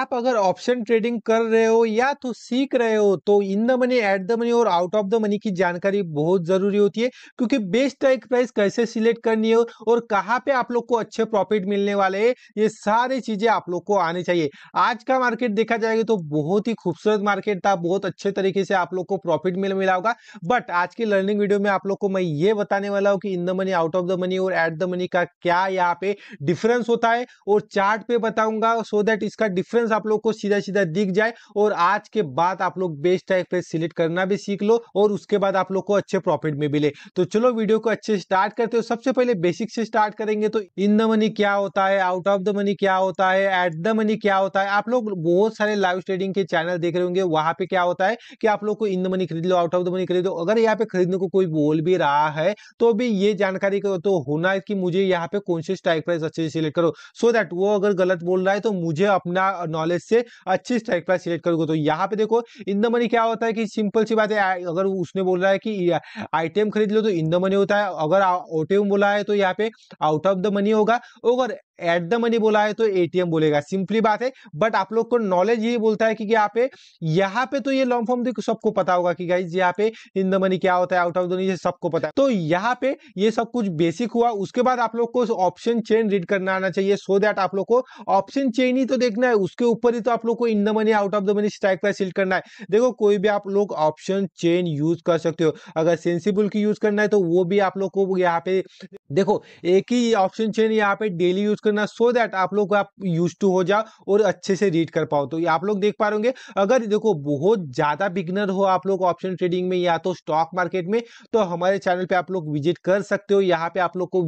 आप अगर option trading कर रहे हो या तो सीख रहे हो तो in the money at the money और आउट ऑफ द मनी की जानकारी बहुत जरूरी होती है क्योंकि बेस्ट टाइक प्राइस कैसे सिलेक्ट करनी है और कहाँ पे आप लोग को अच्छे प्रॉफिट मिलने वाले हैं ये सारी चीजें आप लोग को आनी चाहिए आज का मार्केट देखा जाएगा तो बहुत ही खूबसूरत मार्केट था बहुत अच्छे तरीके से आप लोग को प्रॉफिट मिल मिला होगा बट आज की लर्निंग वीडियो में आप लोग को मैं ये बताने वाला हूँ कि in the money out of the money और एट द मनी का क्या यहाँ पे डिफरेंस होता है और चार्ट पे बताऊंगा सो दैट इसका डिफरेंस डिफरेंस आप लोग को सीधा सीधा दिख जाए और आज के बाद आप लोग बेस्ट टाइप पे सिलेक्ट करना भी सीख लो और उसके बाद आप लोग को अच्छे प्रॉफिट में मिले तो चलो वीडियो को अच्छे स्टार्ट करते हो सबसे पहले बेसिक से स्टार्ट करेंगे तो इन द मनी क्या होता है आउट ऑफ द मनी क्या होता है एट द मनी क्या होता है आप लोग बहुत सारे लाइव ट्रेडिंग के चैनल देख रहे होंगे वहां पर क्या होता है कि आप लोग को इन द मनी खरीद लो आउट ऑफ द मनी खरीदो अगर यहाँ पे खरीदने को कोई बोल भी रहा है तो भी ये जानकारी तो होना है कि मुझे यहाँ पे कौन से स्टाइक प्राइस अच्छे से सिलेक्ट करो सो so दैट वो अगर गलत बोल रहा है तो मुझे अपना नॉलेज से अच्छी स्ट्राइक प्राइस सिलेक्ट करोगे तो यहाँ पे देखो इन द मनी क्या होता है कि सिंपल सी बात है अगर उसने बोल रहा है कि आइटम खरीद लो तो इन द मनी होता है अगर ओटीएम बोला है तो यहाँ पे आउट ऑफ द मनी होगा अगर एट द मनी बोला है तो एटीएम बोलेगा सिंपली बात है बट आप लोग को नॉलेज ये बोलता है कि यहाँ पे यहाँ पे तो ये लॉन्ग फॉर्म देखो सबको पता होगा कि गाइज यहाँ पे इन द मनी क्या होता है आउट ऑफ द मनी सबको पता है तो यहाँ पे ये सब कुछ बेसिक हुआ उसके बाद आप लोग को ऑप्शन चेन रीड करना आना चाहिए सो दैट आप लोग को ऑप्शन चेन ही तो देखना है उसके ऊपर ही तो आप लोग को in the money out of the money strike price select करना है देखो कोई भी आप लोग ऑप्शन चेन यूज कर सकते हो अगर सेंसिबल की यूज करना है तो वो भी आप लोग को यहाँ पे देखो एक ही ऑप्शन चेन यहाँ पे डेली यूज करना करना सो दैट आप लोग आप यूज टू हो जाओ और अच्छे से रीड कर पाओ तो ये आप लोग देख पा रहे अगर देखो बहुत ज़्यादा बिगनर हो आप लोग ऑप्शन ट्रेडिंग में या तो स्टॉक मार्केट में तो हमारे चैनल पे आप लोग विजिट कर सकते हो यहाँ पे आप लोग को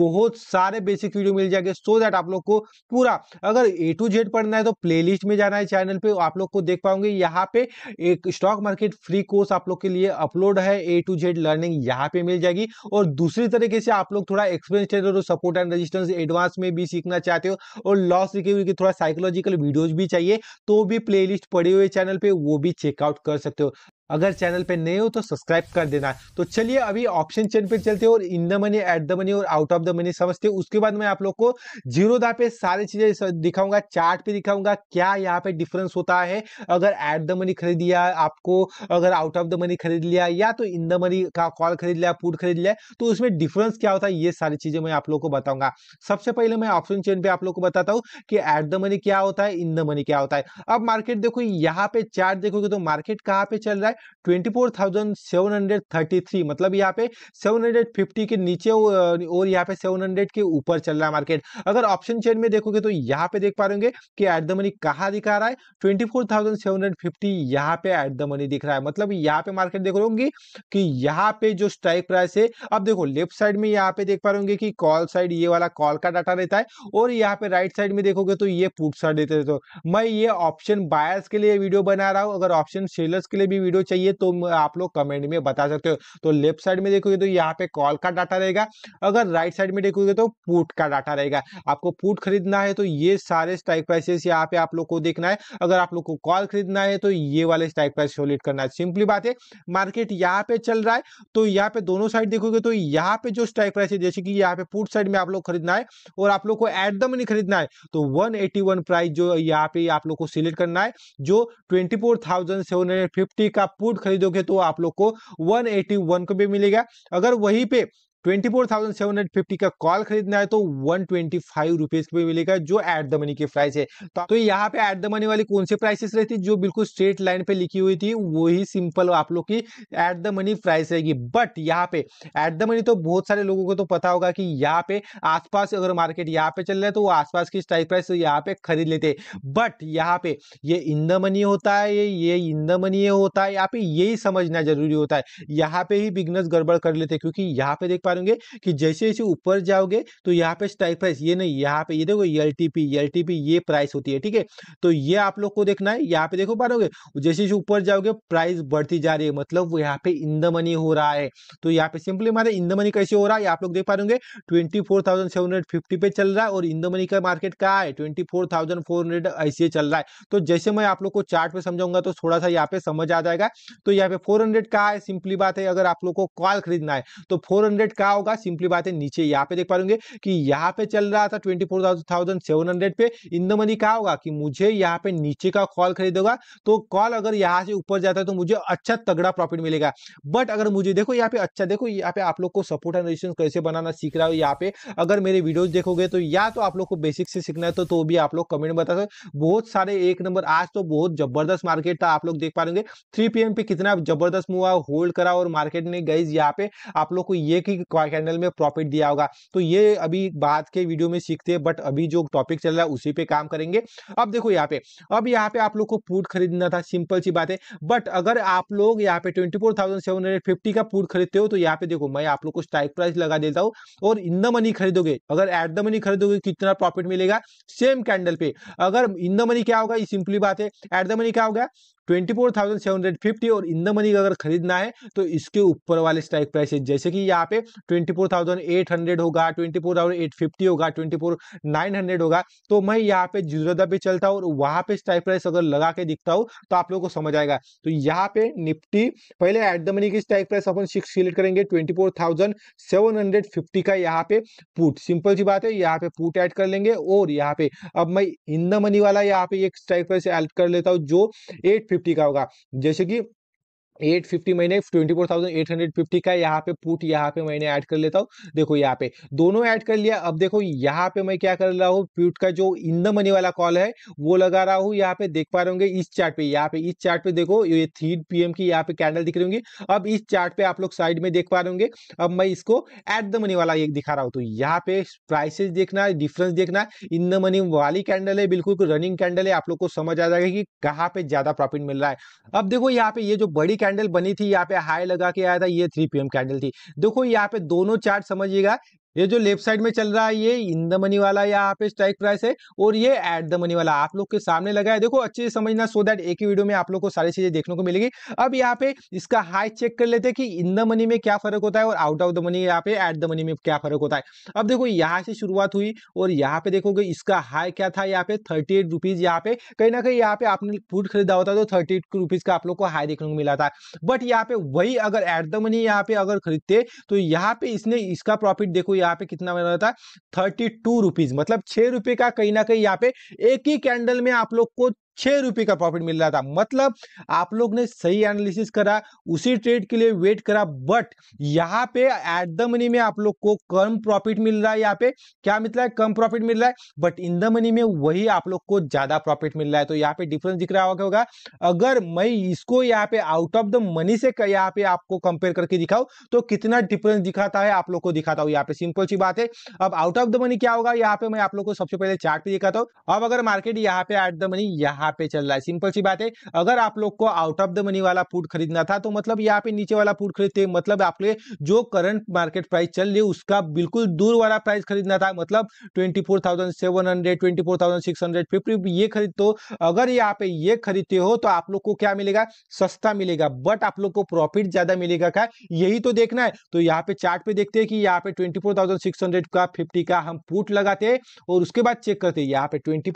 बहुत सारे बेसिक वीडियो मिल जाएंगे सो दैट आप लोग को पूरा अगर ए टू जेड पढ़ना है तो प्ले में जाना है चैनल पर आप लोग को देख पाओगे यहाँ पे एक स्टॉक मार्केट फ्री कोर्स आप लोग के लिए अपलोड है ए टू जेड लर्निंग यहाँ पे मिल जाएगी और दूसरी तरीके से आप लोग थोड़ा एक्सपीरियंस और सपोर्ट एंड रजिस्टेंस एडवांस में भी सीखना चाहते हो और लॉस रिकवरी की थोड़ा साइकोलॉजिकल वीडियोज भी चाहिए तो भी प्लेलिस्ट पड़े हुए चैनल पे वो भी चेकआउट कर सकते हो अगर चैनल पे नए हो तो सब्सक्राइब कर देना तो चलिए अभी ऑप्शन चेन पे चलते हैं और in the money at the money और आउट ऑफ द मनी समझते हैं उसके बाद मैं आप लोग को जीरो दा पे सारी चीजें दिखाऊंगा चार्ट पे दिखाऊंगा क्या यहाँ पे डिफरेंस होता है अगर एट द मनी खरीद लिया आपको अगर आउट ऑफ द मनी खरीद लिया या तो इन द मनी का कॉल खरीद लिया पुट खरीद लिया तो उसमें डिफरेंस क्या होता है ये सारी चीजें मैं आप लोग को बताऊंगा सबसे पहले मैं ऑप्शन चेन पे आप लोग को बताता हूँ कि एट द मनी क्या होता है इन द मनी क्या होता है अब मार्केट देखो यहाँ पे चार्ट देखोगे तो मार्केट कहाँ पे चल रहा है है 24,733 मतलब यहाँ पे 750 के नीचे और यहाँ पे 700 के ऊपर चल रहा है मार्केट अगर ऑप्शन चेन में देखोगे तो यहाँ पे देख पा रहे कि एट द मनी कहाँ दिखा रहा है 24,750 यहाँ पे एट द मनी दिख रहा है मतलब यहाँ पे मार्केट देख रहे कि यहाँ पे जो स्ट्राइक प्राइस है अब देखो लेफ्ट साइड में यहाँ पे देख पा रहे कि कॉल साइड ये वाला कॉल का डाटा रहता है और यहाँ पे राइट साइड में देखोगे तो ये पुट साइड रहता मैं ये ऑप्शन बायर्स के लिए वीडियो बना रहा हूँ अगर ऑप्शन सेलर्स के लिए भी वीडियो चाहिए तो आप लोग कमेंट में बता सकते हो तो लेफ्ट साइड में देखोगे तो यहाँ पे कॉल का डाटा रहेगा अगर राइट साइड में देखोगे तो पुट का डाटा रहेगा आपको पुट खरीदना है तो ये सारे स्ट्राइक प्राइसेस यहाँ पे आप लोग को देखना है अगर आप लोग को कॉल खरीदना है तो ये वाले स्ट्राइक प्राइस सोलिट करना है सिंपली बात है मार्केट यहाँ पे चल रहा है तो यहाँ पे दोनों साइड देखोगे तो यहाँ पे जो स्ट्राइक प्राइस है जैसे कि यहाँ पे पुट साइड में आप लोग खरीदना है और आप लोग को एट द मनी खरीदना है तो वन प्राइस जो यहाँ पे आप लोग को सिलेक्ट करना है जो 24,750 का पुट खरीदोगे तो आप लोग को 181 को भी मिलेगा अगर वहीं पे twenty four thousand seven hundred fifty का कॉल खरीदना है तो वन ट्वेंटी फाइव रुपीज पे मिलेगा जो एट द मनी की प्राइस है तो, तो यहाँ पे एट द मनी वाली कौन सी प्राइसेस रहती जो बिल्कुल स्ट्रेट लाइन पे लिखी हुई थी वही सिंपल आप लोग की एट द मनी प्राइस रहेगी बट यहाँ पे एट द मनी तो बहुत सारे लोगों को तो पता होगा कि यहाँ पे आसपास अगर मार्केट यहाँ पे चल रहा है तो वो आसपास की स्ट्राइक प्राइस यहाँ पे खरीद लेते बट यहाँ पे ये इन द मनी होता है ये ये इन द मनी होता है यहाँ पे यही समझना जरूरी होता है यहाँ पे ही बिजनेस गड़बड़ कर लेते क्योंकि यहाँ पे देख पा पाएंगे कि जैसे जैसे ऊपर जाओगे तो यहाँ पे स्ट्राइक प्राइस ये नहीं यहाँ पे ये देखो एल टी ये प्राइस होती है ठीक है तो ये आप लोग को देखना है यहाँ पे देखो पाओगे जैसे जैसे ऊपर जाओगे प्राइस बढ़ती जा रही है मतलब वो यहाँ पे इन द मनी हो रहा है तो यहाँ पे सिंपली मारे इन द मनी कैसे हो रहा है आप लोग देख पा रहे ट्वेंटी पे चल रहा है और इन द मनी का मार्केट कहाँ है ट्वेंटी ऐसे चल रहा है तो जैसे मैं आप लोग को चार्ट पे समझाऊंगा तो थोड़ा सा यहाँ पे समझ आ जाएगा तो यहाँ पे फोर हंड्रेड कहा है सिंपली बात है अगर आप लोग को कॉल खरीदना है तो फोर हंड्रेड क्या होगा सिंपली बात है नीचे यहाँ पे देख पाएंगे कि यहाँ पे चल रहा था ट्वेंटी पे इन द मनी क्या होगा कि मुझे यहाँ पे नीचे का कॉल खरीदेगा तो कॉल अगर यहाँ से ऊपर जाता है तो मुझे अच्छा तगड़ा प्रॉफिट मिलेगा बट अगर मुझे देखो यहाँ पे अच्छा देखो यहाँ पे आप लोग को सपोर्ट एंड रेजिस्टेंस कैसे बनाना सीख रहा हो यहाँ पे अगर मेरे वीडियोज देखोगे तो या तो आप लोग को बेसिक से सीखना है तो, तो भी आप लोग कमेंट बता सकते बहुत सारे एक नंबर आज तो बहुत जबरदस्त मार्केट था आप लोग देख पा रहे थ्री पी पे कितना जबरदस्त मुआ होल्ड करा और मार्केट ने गई यहाँ पे आप लोग को ये की कैंडल में प्रॉफिट दिया होगा तो ये अभी बाद के वीडियो में सीखते हैं बट अभी जो टॉपिक चल रहा है उसी पे काम करेंगे अब देखो यहाँ पे अब यहाँ पे आप लोग को पुट खरीदना था सिंपल सी बात है बट अगर आप लोग यहाँ पे ट्वेंटी का पुट खरीदते हो तो यहाँ पे देखो मैं आप लोग को स्ट्राइक प्राइस लगा देता हूँ और इन द मनी खरीदोगे अगर एट द मनी खरीदोगे कितना प्रॉफिट मिलेगा सेम कैंडल पे अगर इन द मनी क्या होगा ये सिंपली बात है एट द मनी क्या होगा twenty four thousand seven hundred fifty और इन द मनी अगर खरीदना है तो इसके ऊपर वाले स्ट्राइक है जैसे कि यहाँ पे ट्वेंटी फोर एट हंड्रेड होगा ट्वेंटी होगा ट्वेंटी होगा तो मैं यहाँ पे जीरोदा पे चलता हूँ और वहाँ पे स्ट्राइक प्राइस अगर लगा के दिखता हूँ तो आप लोगों को समझ आएगा तो यहाँ पे निफ्टी पहले एट द मनी की स्ट्राइक प्राइस अपन सिक्स सिलेक्ट करेंगे twenty four thousand seven hundred fifty का यहाँ पे पुट सिंपल सी बात है यहाँ पे पुट ऐड कर लेंगे और यहाँ पे अब मैं इन द मनी वाला यहाँ पे एक स्ट्राइक प्राइस एड कर लेता हूँ जो एट फिफ्टी का होगा जैसे कि एट फिफ्टी मैंने twenty four thousand eight hundred fifty का यहाँ पे पुट यहाँ पे मैंने ऐड कर लेता हूँ देखो यहाँ पे दोनों ऐड कर लिया अब देखो यहाँ पे मैं क्या कर रहा हूँ पुट का जो इन द मनी वाला कॉल है वो लगा रहा हूँ यहाँ पे देख पा रहे होंगे इस चार्ट पे यहाँ पे इस चार्ट पे देखो ये थ्री पी की यहाँ पे कैंडल दिख रही होंगी अब इस चार्ट पे आप लोग साइड में देख पा रहे होंगे अब मैं इसको एट द मनी वाला एक दिखा रहा हूँ तो यहाँ पे प्राइसेस देखना डिफरेंस देखना इन द मनी वाली कैंडल है बिल्कुल रनिंग कैंडल है आप लोग को समझ आ जाएगा कि कहाँ पे ज्यादा प्रॉफिट मिल रहा है अब देखो यहाँ पे ये जो बड़ी कैंडल बनी थी यहाँ पे हाई लगा के आया था ये थ्री पीएम कैंडल थी देखो यहाँ पे दोनों चार्ट समझिएगा ये जो लेफ्ट साइड में चल रहा है ये इन द मनी वाला यहाँ पे स्ट्राइक प्राइस है और ये एट द मनी वाला आप लोग के सामने लगा है देखो अच्छे से समझना सो दैट एक ही वीडियो में आप लोग को सारी चीजें देखने को मिलेगी अब यहाँ पे इसका हाई चेक कर लेते हैं कि इन द मनी में क्या फर्क होता है और आउट ऑफ द मनी यहाँ पे एट द मनी में क्या फर्क होता है अब देखो यहाँ से शुरुआत हुई और यहाँ पे देखोगे इसका हाई क्या था यहाँ पे थर्टी एट रुपीज यहाँ पे कहीं ना कहीं यहाँ पे आपने फूड खरीदा होता तो थर्टी एट रुपीज का आप लोग को हाई देखने को मिला था बट यहाँ पे वही अगर एट द मनी यहाँ पे अगर खरीदते तो यहाँ पे इसने इसका प्रॉफिट देखो यहाँ पे कितना बना था थर्टी टू रुपीज मतलब छह रुपए का कहीं ना कहीं यहाँ पे एक ही कैंडल में आप लोग को छह रुपए का प्रॉफिट मिल रहा था मतलब आप लोग ने सही एनालिसिस करा उसी ट्रेड के लिए वेट करा बट यहाँ पे एट द मनी में आप लोग को कम प्रॉफिट मिल रहा है यहाँ पे क्या मिल रहा है कम प्रॉफिट मिल रहा है बट इन द मनी में वही आप लोग को ज्यादा प्रॉफिट मिल रहा है तो यहाँ पे डिफरेंस दिख रहा होगा अगर मैं इसको यहाँ पे आउट ऑफ द मनी से यहाँ पे आपको कंपेयर करके दिखाऊ तो कितना डिफरेंस दिखाता है आप लोग को दिखाता हूँ यहाँ पे सिंपल सी बात है अब आउट ऑफ द मनी क्या होगा यहाँ पे मैं आप लोग को सबसे पहले चार्ट दिखाता हूँ अब अगर मार्केट यहाँ पे एट द मनी यहाँ यहाँ पे चल रहा है सिंपल सी बात है अगर आप लोग को आउट ऑफ द मनी वाला फूड खरीदना था तो मतलब यहाँ पे नीचे वाला फूड खरीदते मतलब आपके जो करंट मार्केट प्राइस चल रही है उसका बिल्कुल दूर वाला प्राइस खरीदना था मतलब ट्वेंटी फोर थाउजेंड ये खरीद तो अगर यहाँ पे ये खरीदते हो तो आप लोग को क्या मिलेगा सस्ता मिलेगा बट आप लोग को प्रॉफिट ज्यादा मिलेगा क्या यही तो देखना है तो यहाँ पे चार्ट पे देखते हैं कि यहाँ पे ट्वेंटी का फिफ्टी का हम पुट लगाते हैं और उसके बाद चेक करते हैं यहाँ पे twenty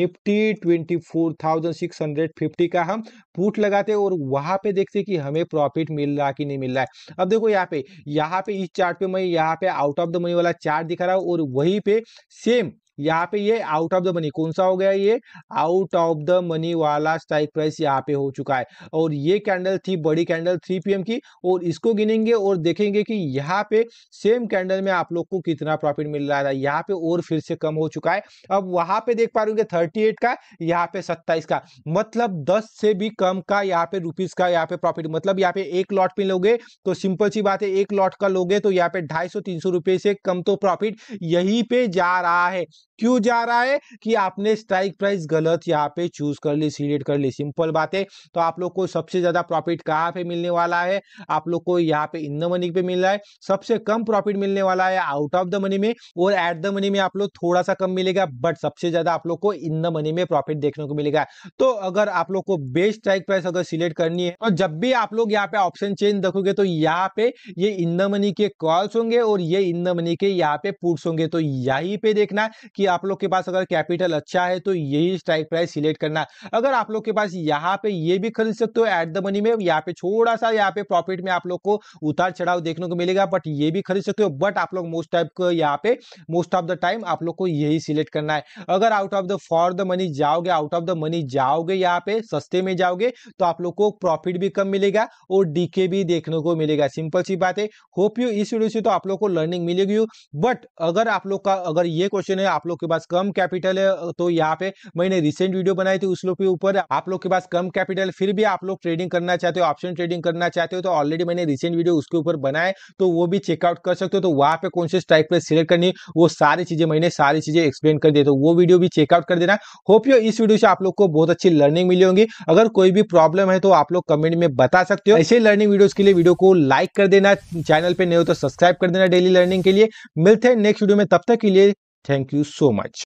Nifty twenty four thousand six hundred fifty का हम पुट लगाते हैं और वहां पे देखते हैं कि हमें प्रॉफिट मिल रहा कि नहीं मिल रहा है अब देखो यहाँ पे यहाँ पे इस चार्ट पे मैं यहाँ पे आउट ऑफ द मनी वाला चार्ट दिखा रहा हूँ और वहीं पे सेम यहाँ पे ये आउट ऑफ द मनी कौन सा हो गया ये आउट ऑफ द मनी वाला स्ट्राइक प्राइस यहाँ पे हो चुका है और ये कैंडल थी बड़ी कैंडल थ्री पीएम की और इसको गिनेंगे और देखेंगे कि यहाँ पे सेम कैंडल में आप लोग को कितना प्रॉफिट मिल रहा था यहाँ पे और फिर से कम हो चुका है अब वहां पे देख पा रहे थर्टी एट का यहाँ पे सत्ताईस का मतलब दस से भी कम का यहाँ पे रुपीज का यहाँ पे प्रॉफिट मतलब यहाँ पे एक लॉट पे लोगे तो सिंपल सी बात है एक लॉट का लोगे तो यहाँ पे ढाई सौ तीन सौ से कम तो प्रॉफिट यही पे जा रहा है क्यों जा रहा है कि आपने स्ट्राइक प्राइस गलत यहाँ पे चूज कर ली सिलेक्ट कर ली सिंपल बात है तो आप लोग को सबसे ज्यादा प्रॉफिट कहाँ पे मिलने वाला है आप लोग को यहाँ पे इन द मनी पे मिल रहा है सबसे कम प्रॉफिट मिलने वाला है आउट ऑफ द मनी में और एट द मनी में आप लोग थोड़ा सा कम मिलेगा बट सबसे ज्यादा आप लोग को इन द मनी में प्रॉफिट देखने को मिलेगा तो अगर आप लोग को बेस्ट स्ट्राइक प्राइस अगर सिलेक्ट करनी है और तो जब भी आप लोग यहाँ पे ऑप्शन चेंज देखोगे तो यहाँ पे ये इन द मनी के कॉल्स होंगे और ये इन द मनी के यहाँ पे पुट्स होंगे तो यही पे देखना कि आप लोग के पास अगर कैपिटल अच्छा है तो यही स्ट्राइक प्राइस सिलेक्ट करना अगर आप लोग के पास यहाँ पे ये भी खरीद सकते हो एट द मनी में यहाँ पे थोड़ा सा यहाँ पे प्रॉफिट में आप लोग को उतार चढ़ाव देखने को मिलेगा बट ये भी खरीद सकते हो बट आप लोग मोस्ट टाइप यहाँ पे मोस्ट ऑफ द टाइम आप लोग को यही सिलेक्ट करना है अगर out of the for the money जाओगे आउट ऑफ द मनी जाओगे यहाँ पे सस्ते में जाओगे तो आप लोग को प्रॉफिट भी कम मिलेगा और डीके भी देखने को मिलेगा सिंपल सी बात है होप यू इस वीडियो से तो आप लोग को लर्निंग मिलेगी बट अगर आप लोग का अगर ये क्वेश्चन है आप लोग लोग के पास कम कैपिटल है तो यहाँ पे मैंने रिसेंट वीडियो बनाई थी उस लोग के ऊपर आप लोग के पास कम कैपिटल फिर भी आप लोग ट्रेडिंग करना चाहते हो ऑप्शन ट्रेडिंग करना चाहते हो तो ऑलरेडी मैंने रिसेंट वीडियो उसके ऊपर बनाए तो वो भी चेकआउट कर सकते हो तो वहाँ पे कौन से स्ट्राइक प्राइस सिलेक्ट करनी वो सारी चीजें मैंने सारी चीजें एक्सप्लेन कर दी तो वो वीडियो भी चेकआउट कर देना होप यू इस वीडियो से आप लोग को बहुत अच्छी लर्निंग मिली होंगी अगर कोई भी प्रॉब्लम है तो आप लोग कमेंट में बता सकते हो ऐसे लर्निंग वीडियो के लिए वीडियो को लाइक कर देना चैनल पर नहीं हो तो सब्सक्राइब कर देना डेली लर्निंग के लिए मिलते हैं नेक्स्ट वीडियो में तब तक के लिए Thank you so much.